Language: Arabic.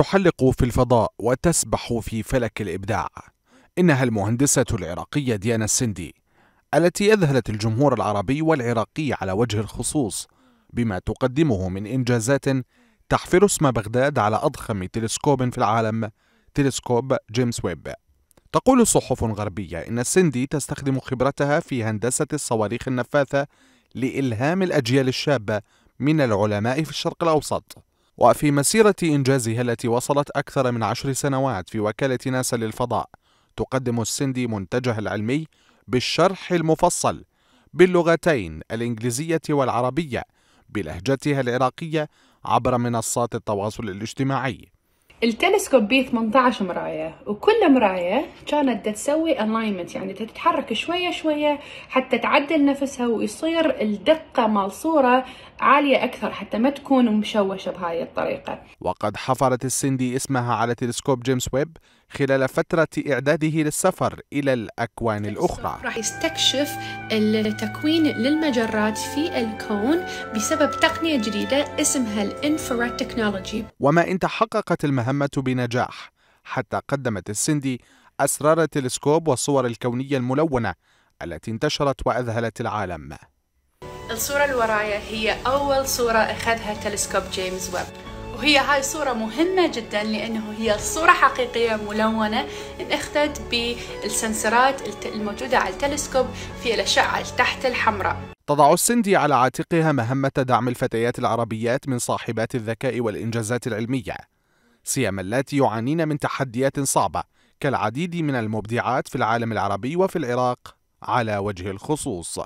تحلق في الفضاء وتسبح في فلك الإبداع إنها المهندسة العراقية ديانا السندي التي أذهلت الجمهور العربي والعراقي على وجه الخصوص بما تقدمه من إنجازات تحفر اسم بغداد على أضخم تلسكوب في العالم تلسكوب جيمس ويب تقول صحف غربية إن السندي تستخدم خبرتها في هندسة الصواريخ النفاثة لإلهام الأجيال الشابة من العلماء في الشرق الأوسط وفي مسيرة إنجازها التي وصلت أكثر من عشر سنوات في وكالة ناسا للفضاء تقدم السندي منتجها العلمي بالشرح المفصل باللغتين الإنجليزية والعربية بلهجتها العراقية عبر منصات التواصل الاجتماعي التلسكوب بيه 18 مراية وكل مراية كانت تسوي alignment يعني تتحرك شوية شوية حتى تعدل نفسها ويصير الدقة مال صورة عالية أكثر حتى ما تكون مشوشة بهاي الطريقة وقد حفرت السندي اسمها على تلسكوب جيمس ويب خلال فترة إعداده للسفر إلى الأكوان الأخرى راح يستكشف التكوين للمجرات في الكون بسبب تقنية جديدة اسمها الانفراد تكنولوجي وما إن تحققت المهام المهمة بنجاح حتى قدمت السندي أسرار التلسكوب والصور الكونية الملونة التي انتشرت وأذهلت العالم الصورة الوراية هي أول صورة أخذها تلسكوب جيمس ويب وهي هاي صورة مهمة جدا لأنه هي صورة حقيقية ملونة انأخذت بالسنسرات الموجودة على التلسكوب في الأشعة تحت الحمراء تضع السندي على عاتقها مهمة دعم الفتيات العربيات من صاحبات الذكاء والإنجازات العلمية سيما اللاتي يعانين من تحديات صعبة كالعديد من المبدعات في العالم العربي وفي العراق على وجه الخصوص